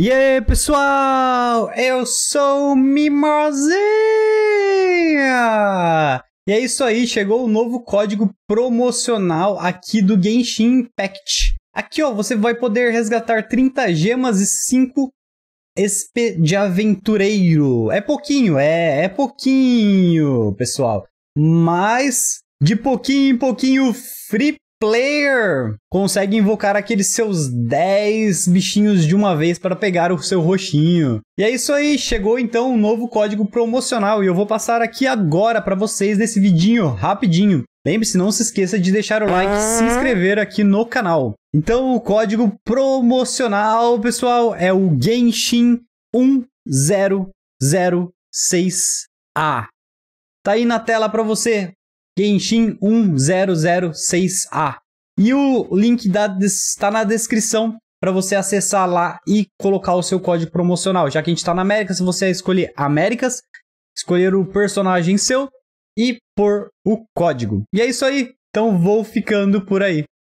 E aí, pessoal? Eu sou o Mimosinha! E é isso aí, chegou o um novo código promocional aqui do Genshin Impact. Aqui, ó, você vai poder resgatar 30 gemas e 5 SP de aventureiro. É pouquinho, é, é pouquinho, pessoal. Mas, de pouquinho em pouquinho, Free player consegue invocar aqueles seus 10 bichinhos de uma vez para pegar o seu roxinho. E é isso aí, chegou então um novo código promocional e eu vou passar aqui agora para vocês nesse vidinho rapidinho. Lembre-se, não se esqueça de deixar o like e se inscrever aqui no canal. Então, o código promocional, pessoal, é o Genshin 1006A. Tá aí na tela para você. Genshin 1006A. E o link está na descrição para você acessar lá e colocar o seu código promocional. Já que a gente está na América, se você escolher Américas, escolher o personagem seu e pôr o código. E é isso aí. Então vou ficando por aí.